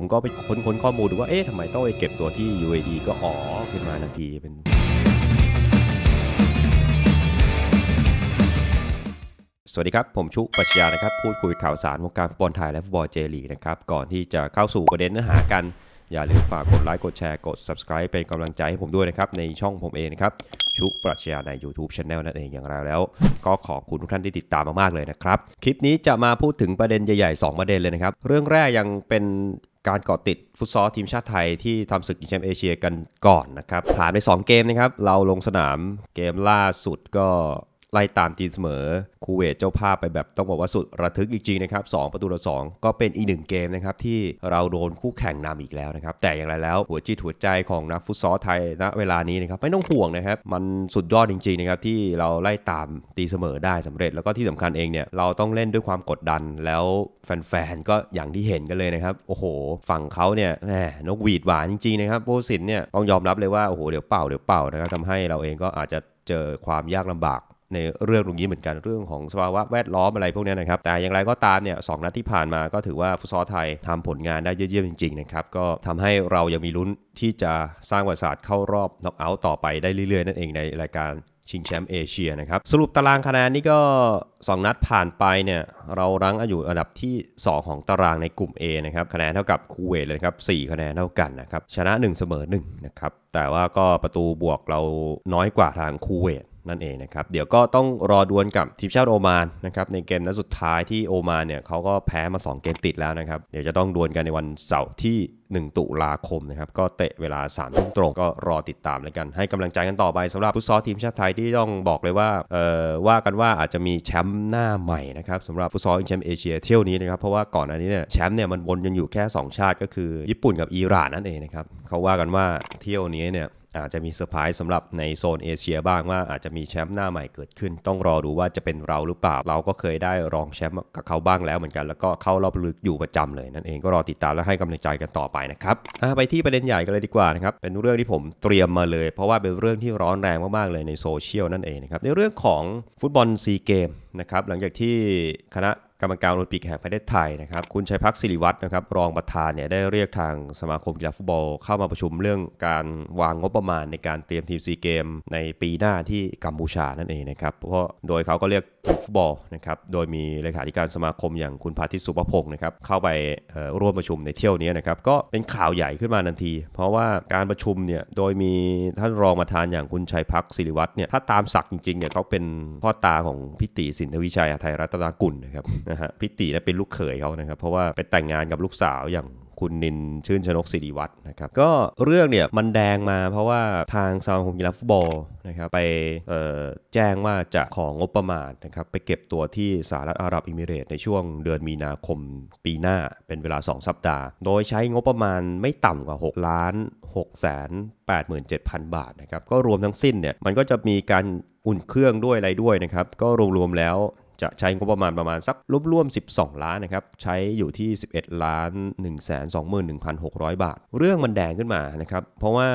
ผมก็ไปค้นค้นข้อมูลดูว่า เอ๊ะทำไมต้องไปเก็บตัวที่ UAE ก็อ๋อขึ้นมาทันทีเป็น สวัสดีครับ ผมชุปัชญานะครับ พูดคุยข่าวสารวงการฟุตบอลไทยและฟุตบอลเจลีนะครับ ก่อนที่จะเข้าสู่ประเด็นเนื้อหากัน อย่าลืมฝากกดไลค์กดแชร์กด subscribe เป็นกำลังใจให้ผมด้วยนะครับ ในช่องผมเองนะครับ ชุปรัชญาใน YouTube c h anel นั่นเองอย่างไรแล้ว ก็ขอบคุณทุกท่านที่ติดตามมากๆเลยนะครับคลิปนี้จะมาพูดถึงประเด็นใหญ่ ๆ2ประเด็นเลยนะครับเรื่องแรกยังเป็นการเกาะติดฟุตซอลทีมชาติไทยที่ทำศึกแชมป์เอเชียกันก่อนนะครับ ผ่านไป2เกมนะครับ เราลงสนามเกมล่าสุดก็ไล่ตามจีนเสมอคูเวต เจ้าภาพไปแบบต้องบอกว่าสุดระทึกจริงๆนะครับสประตูต่อ2ก็เป็นอีกหนึ่งเกมนะครับที่เราโดนคู่แข่งนำอีกแล้วนะครับแต่อย่างไรแล้วหัวจิตหัวใจของนักฟุตซอลไทยณเวลานี้นะครับไม่ต้องห่วงนะครับมันสุดยอดจริงๆนะครับที่เราไล่ตามตีเสมอได้สำเร็จแล้วก็ที่สำคัญเองเนี่ยเราต้องเล่นด้วยความกดดัน แล้วแฟนๆก็อย่างที่เห็นกันเลยนะครับโอ้โห ฝั่งเขาเนี่ยแหมนกหวีดหวานจริงๆนะครับโบสินเนี่ยต้องยอมรับเลยว่าโอ้โหเดี๋ยวเป่าเดี๋ยวเป่านะครับทำให้เราเองก็อาจจะเจอความยากลำบากในเรื่องตรงนี้เหมือนกันเรื่องของสภาวะแวดล้อมอะไรพวกนี้นะครับ แต่อย่างไรก็ตามเนี่ยสนัดที่ผ่านมาก็ถือว่าฟุตซอลไทยทำผลงานได้เยี่ยมจริงๆนะครับก็ทำให้เรายังมีลุ้นที่จะสร้างประวัติศาสตร์เข้ารอบน็อกเอาท์ต่อไปได้เรื่อยๆ นั่นเองในรายการชิงแชมป์เอเชียนะครับสรุปตารางคะแนนนี่ก็ 2 นัดผ่านไปเนี่ยเรารั้งอยู่อันดับที่ 2 ของตารางในกลุ่ม A นะครับคะแนนเท่ากับคูเวตเลยครับ4คะแนนเท่ากันนะครับชนะ1เสมอ1นะครับแต่ว่าก็ประตูบวกเราน้อยกว่าทางคูเวตนั่นเองนะครับเดี๋ยวก็ต้องรอดวลกับทีมชาติโอมานนะครับในเกมนัดสุดท้ายที่โอมานเนี่ยเขาก็แพ้มา 2 เกมติดแล้วนะครับ เดี๋ยวจะต้องดวลกันในวันเสาร์ที่ 1 ตุลาคมนะครับก็เตะเวลา3ามทุ่มตรงก็รอติดตามแล้วกันให้กำลังใจกันต่อไปสำหรับฟุตซอลทีมชาติไทยที่ต้องบอกเลยว่าเอ่อว่ากันว่าอาจจะมีแชมป์หน้าใหม่นะครับสำหรับฟุตซอลแชมป์เอเชียเที่ยวนี้นะครับเพราะว่าก่อนอันนี้เนี่ยแชมป์เนี่ยมันวนยันอยู่แค่ 2 ชาติก็คือญี่ปุ่นกับอิหร่านนั่นเองนะครับเขาว่ากันว่าเที่ยวนี้เนี่ยอาจจะมีเซอร์ไพรส์สำหรับในโซนเอเชีย บ้างว่าอาจจะมีแชมป์หน้าใหม่เกิดขึ้น ต้องรอดูว่าจะเป็นเราหรือเปล่า เราก็เคยได้รองแชมป์กับเขาบ้างแล้วเหมือนกันแล้วก็เข้ารอบลึกอยู่ประจำเลยนั่นเองก็รอติดตามและให้กำลังใจกันต่อไปนะครับไปที่ประเด็นใหญ่กันเลยดีกว่านะครับ เป็นเรื่องที่ผมเตรียมมาเลย เพราะว่าเป็นเรื่องที่ร้อนแรงมากๆเลยในโซเชียลนั่นเองนะครับในเรื่องของฟุตบอลซีเกมนะครับหลังจากที่คณะกรรมการโอลิมปิกแห่งประเทศไทยนะครับ คุณชัยพักศิริวัน์นะครับ รองประธานเนี่ยได้เรียกทางสมาคมกีฬาฟุตบอลเข้ามาประชุมเรื่องการวางงบประมาณ ในการเตรียมทีมซีเกม ในปีหน้าที่กัมพูชานั่นเองนะครับเพราะโดยเขาก็เรียกฟุตบอลนะครับโดยมีเลขาธิการสมาคมอย่างคุณพาทิตสุภพงศ์นะครับเข้าไปร่วมประชุมในเที่ยวนี้นะครับก็เป็นข่าวใหญ่ขึ้นมาทันที เพราะว่าการประชุมเนี่ยโดยมีท่านรองประธานอย่างคุณชัยพักศิริวัฒน์เนี่ยถ้าตามศักดิ์จริงๆเนี่ยเขาเป็นพ่อตาของพิติสินทวิชัยไทยรัตนกุลนะครับนะฮะพิตินะเป็นลูกเขยเขานะครับเพราะว่าไปแต่งงานกับลูกสาวอย่างคุณนินชื่นชนกศิริวัฒนนะครับก็เรื่องเนี่ยมันแดงมาเพราะว่าทางสมาคมกีฬาฟุตบอลนะครับไปแจ้งว่าจะของบประมาณนะครับไปเก็บตัวที่สหรัฐอาหรับอิมิเรต ในช่วงเดือนมีนาคมปีหน้าเป็นเวลา2สัปดาห์ โดยใช้งบประมาณไม่ต่ำกว่า6ล้าน6แสน8 7 0 0 บาทนะครับก็รวมทั้งสิ้นเนี่ยมันก็จะมีการอุ่นเครื่องด้วยอะไรด้วยนะครับก็รวมๆแล้วจะใช้งบประมาณประมาณสักรวมๆ12 ล้านนะครับ ใช้อยู่ที่ 11ล้าน1 2 1 6 0 0 บาท เรื่องมันแดงขึ้นมานะครับ เพราะว่า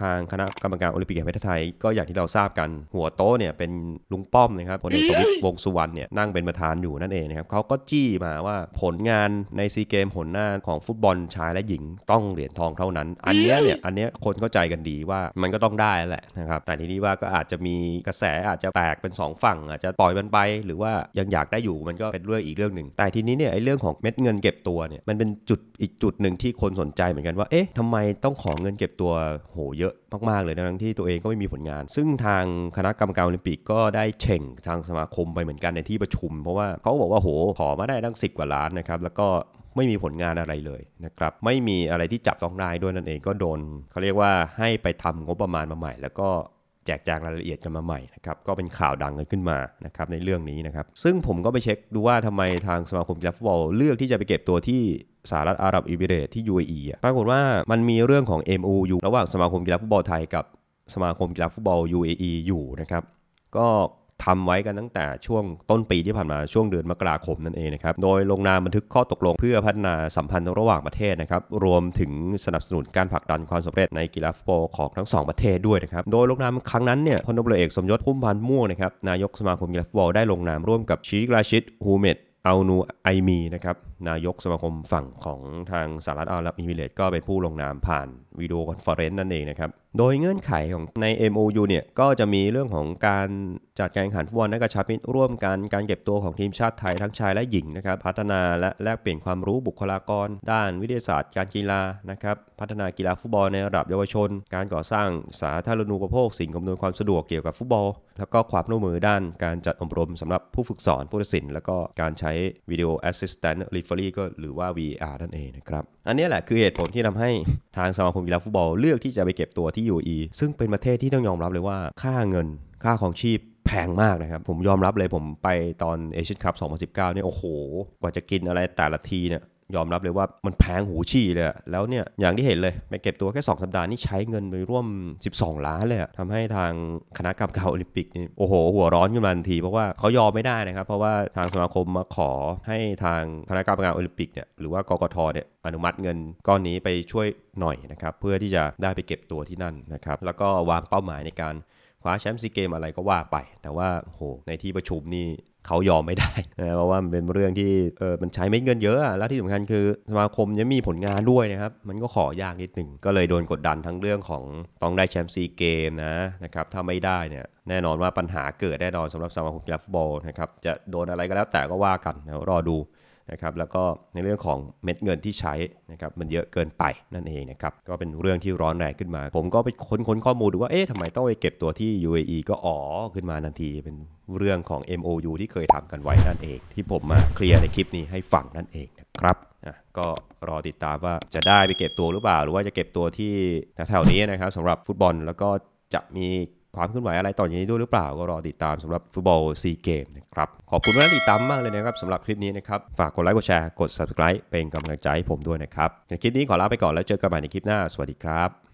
ทางคณะกรรมการโอลิมปิกแห่งประเทศไทยก็อย่างที่เราทราบกันหัวโต๊ะเนี่ยเป็นลุงป้อมนะครับพลเอกประวิตรวงสุวรรณเนี่ยนั่งเป็นประธานอยู่นั่นเองนะครับเขาก็จี้มาว่าผลงานในซีเกมผลหน้า ของฟุตบอลชายและหญิงต้องเหรียญทองเท่านั้น อันนี้เนี่ยอันนี้คนเข้าใจกันดีว่ามันก็ต้องได้แหละนะครับแต่ทีนี้ว่าก็อาจจะมีกระแสอาจจะแตกเป็น 2 ฝั่ง อาจจะปล่อยมันไป หรือว่ายังอยากได้อยู่มันก็เป็นเรื่องอีกเรื่องหนึ่ง แต่ทีนี้เนี่ยไอ้เรื่องของเม็ดเงินเก็บตัวเนี่ยมันเป็นจุดอีกจุดหนึ่งที่คนสนใจเหมือนกันว่าเอ๊ะทำไมต้องขอเงินเก็บตัวโหเยอะมากๆเลยทั้งที่ตัวเองก็ไม่มีผลงาน ซึ่งทางคณะกรรมการโอลิมปิกก็ได้เช่งทางสมาคมไปเหมือนกันในที่ประชุม เพราะว่าเขาบอกว่าโหขอมาได้ตั้งสิกว่าล้านนะครับแล้วก็ไม่มีผลงานอะไรเลยนะครับไม่มีอะไรที่จับต้องได้ด้วยนั่นเองก็โดนเขาเรียกว่าให้ไปทำงบประมาณมาใหม่แล้วก็แจกแจงรายละเอียดกันมาใหม่นะครับก็เป็นข่าวดังกันขึ้นมานะครับในเรื่องนี้นะครับซึ่งผมก็ไปเช็คดูว่าทำไมทางสมาคมกีฬาฟุตบอลเลือกที่จะไปเก็บตัวที่สหรัฐอาหรับอิมิเรตที่ UAE ปรากฏว่ามันมีเรื่องของ MOU ระหว่างสมาคมกีฬาฟุตบอลไทย กับสมาคมกีฬาฟุตบอล UAE อยู่นะครับก็ทำไว้กันตั้งแต่ช่วงต้นปีที่ผ่านมาช่วงเดือนมกราคมนั่นเองนะครับโดยลงนามบันทึกข้อตกลงเพื่อพัฒนาสัมพันธ์ระหว่างประเทศนะครับรวมถึงสนับสนุนการผลักดันความสำเร็จในกีฬาฟุตบอลของทั้ง 2 ประเทศด้วยนะครับโดยลงนามครั้งนั้นเนี่ยพลตุรวเอกสมยศพุ่มพันธ์ม่วงนะครับนายกสมาคมกีฬาฟุตบอลได้ลงนามร่วมกับชีกราชิตฮูเมดเอานูไอมีนะครับนายกสมาคมฝั่งของทางสหรัฐอาหรับอิมิเรตก็เป็นผู้ลงนามผ่าน วิดีโอคอนเฟอเรนซ์นั่นเองนะครับ โดยเงื่อนไขของใน MOU เนี่ย ก็จะมีเรื่องของการจัดการแข่งขันฟุตบอลนักกระชับมิตรร่วมกันการเก็บตัวของทีมชาติไทยทั้งชายและหญิงนะครับ พัฒนาและแลกเปลี่ยนความรู้บุคลากรด้านวิทยาศาสตร์การกีฬานะครับ พัฒนากีฬาฟุตบอลในระดับเยาวชน การก่อสร้างสาธารณูปโภคสิ่งอำนวยความสะดวกเกี่ยวกับฟุตบอล แล้วก็ความร่วมมือด้านการจัดอบรมสำหรับผู้ฝึกสอนผู้ตัดสินแล้วก็การใช้วิดีโอแอสซิสแตนต์รี Delivery ก็หรือว่า VR นั่นเองนะครับ อันนี้แหละคือเหตุผลที่ทำให้ทางสมาคมกีฬาฟุตบอลเลือกที่จะไปเก็บตัวที่ UAE ซึ่งเป็นประเทศที่ต้องยอมรับเลยว่าค่าเงินค่าของชีพแพงมากนะครับ ผมยอมรับเลยผมไปตอนเอเชียนคัพ2019เนี่ยโอ้โหกว่าจะกินอะไรแต่ละทีเนี่ยยอมรับเลยว่ามันแพงหูฉี่เลย แล้วเนี่ยอย่างที่เห็นเลยไปเก็บตัวแค่ 2สัปดาห์นี่ใช้เงินไปร่วม 12 ล้านเลยทำให้ทางคณะกรรมการโอลิมปิกนี่โอ้โห หัวร้อนขึ้นมาทันทีเพราะว่าเขายอมไม่ได้นะครับเพราะว่าทางสมาคมมาขอให้ทางคณะกรรมการโอลิมปิกเนี่ยหรือว่ากกทเนี่ยอนุมัติเงินก้อนนี้ไปช่วยหน่อยนะครับเพื่อที่จะได้ไปเก็บตัวที่นั่นนะครับแล้วก็วางเป้าหมายในการคว้าแชมป์ซีเกมอะไรก็ว่าไป แต่ว่าโหในที่ประชุมนี่เขายอมไม่ได้นะเพราะว่ามันเป็นเรื่องที่เออมันใช้ไม่เงินเยอะแล้วที่สำคัญคือสมาคมยังมีผลงานด้วยนะครับมันก็ขอยากนิดหนึ่งก็เลยโดนกดดันทั้งเรื่องของ ต้องได้แชมป์ซีเกมนะนะครับ ถ้าไม่ได้เนี่ยแน่นอนว่าปัญหาเกิดแน่นอนสำหรับสมาคมกีฬาฟุตบอลนะครับจะโดนอะไรก็แล้วแต่ก็ว่ากันรอดูนะครับแล้วก็ในเรื่องของเม็ดเงินที่ใช้นะครับมันเยอะเกินไปนั่นเองนะครับก็เป็นเรื่องที่ร้อนแรงขึ้นมา ผมก็ไปค้นค้นข้อมูลดูว่าเอ๊ะทำไมต้องไปเก็บตัวที่ UAE ก็อ๋อขึ้นมาทันทีเป็นเรื่องของ MOU ที่เคยทำกันไว้นั่นเอง ที่ผมมาเคลียร์ในคลิปนี้ให้ฟังนั่นเองนะครับก็รอติดตามว่าจะได้ไปเก็บตัวหรือเปล่า หรือว่าจะเก็บตัวที่แถวๆนี้นะครับสำหรับฟุตบอลแล้วก็จะมีความเคลื่อนไหวอะไรต่อจากนี้ด้วยหรือเปล่าก็รอติดตามสำหรับฟุตบอลซีเกมนะครับขอบคุณทา่ติดตามมากเลยนะครับสำหรับคลิปนี้นะครับ ฝากกดไลค์กดแชร์ กด subscribe เป็นกำลังใจให้ผมด้วยนะครับ ในคลิปนี้ขอลาไปก่อนแล้วเจอกันใหม่ในคลิปหน้าสวัสดีครับ